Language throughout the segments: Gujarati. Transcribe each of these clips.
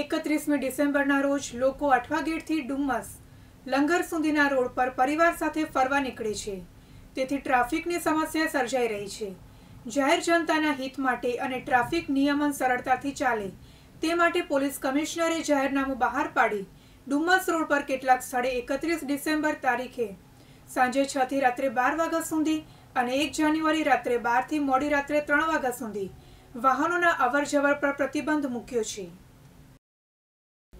એકત્રીસમી ડિસેમ્બરના રોજ લોકો અઠવાગેટથી ડુમ્મસ લંગર સુધીના રોડ પર પરિવાર સાથે ફરવા નીકળે છે તેથી ટ્રાફિકની સમસ્યા સર્જાઈ રહી છે જાહેર જનતાના હિત માટે અને ટ્રાફિક નિયમન સરળતાથી ચાલે તે માટે પોલીસ કમિશનરે જાહેરનામું બહાર પાડી ડુમ્મસ રોડ પર કેટલાક સ્થળે એકત્રીસ ડિસેમ્બર તારીખે સાંજે છ થી રાત્રે બાર વાગ્યા સુધી અને એક જાન્યુઆરી રાત્રે બારથી મોડી રાત્રે ત્રણ વાગ્યા સુધી વાહનોના અવર જવર પર પ્રતિબંધ મૂક્યો છે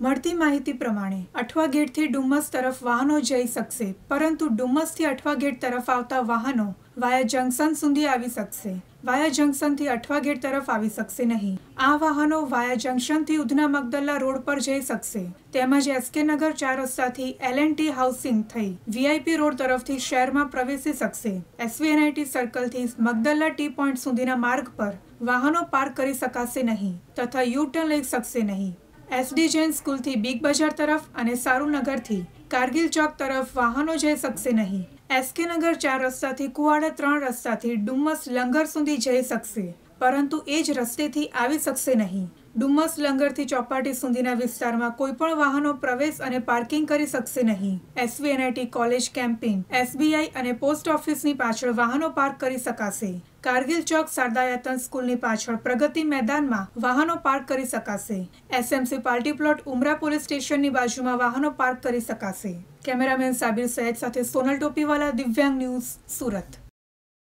મળતી માહિતી પ્રમાણે અઠવા ગેટથી ડુમસ તરફ વાહનો જઈ શકશે પરંતુ ડુમસથી અઠવા ગેટ તરફ આવતા વાહનો વાયા જંકશન સુધી આવી શકશે વાયા જંકશનથી અઠવા ગેટ તરફ આવી શકશે નહીં આ વાહનો વાયા જંકશનથી ઉધના મગદલ્લા રોડ પર જઈ શકશે તેમજ એસકે નગર ચાર રસ્તાથી એલ ટી હાઉસિંગ થઈ વીઆઈપી રોડ તરફથી શહેરમાં પ્રવેશી શકશે એસવીએનઆઈટી સર્કલથી મગદલ્લા ટી પોઈન્ટ સુધીના માર્ગ પર વાહનો પાર્ક કરી શકાશે નહીં તથા યુ ટર્ન લઈ શકશે નહીં એસડી જૈન સ્કૂલથી બિગ બજાર તરફ અને સારુનગરથી કારગિલ ચોક તરફ વાહનો જઈ શકશે નહીં એસકે નગર ચાર રસ્તાથી કુવાડા ત્રણ રસ્તાથી ડુમ્મસ લંગર સુધી જઈ શકશે પરંતુ એ જ રસ્તેથી આવી શકશે નહીં ડુમસ લંગરથી ચોપાટી સુધીના વિસ્તારમાં કોઈ પણ વાહનો પ્રવેશ અને પાર્કિંગ કરી શકશે નહીં એસવીએનઆઈટી કોલેજ કેમ્પિંગ એસબીઆઈ અને પોસ્ટ ઓફિસની પાછળ વાહનો પાર્ક કરી શકાશે કારગિલ ચોક શારદાયતન સ્કૂલની પાછળ પ્રગતિ મેદાનમાં વાહનો પાર્ક કરી શકાશે SMC party plot Umra police સ્ટેશનની બાજુમાં વાહનો પાર્ક કરી શકાશે કેમેરામેન સાબિર સૈયદ સાથે સોનલ ટોપીવાલા દિવ્યાંગ ન્યૂઝ સુરત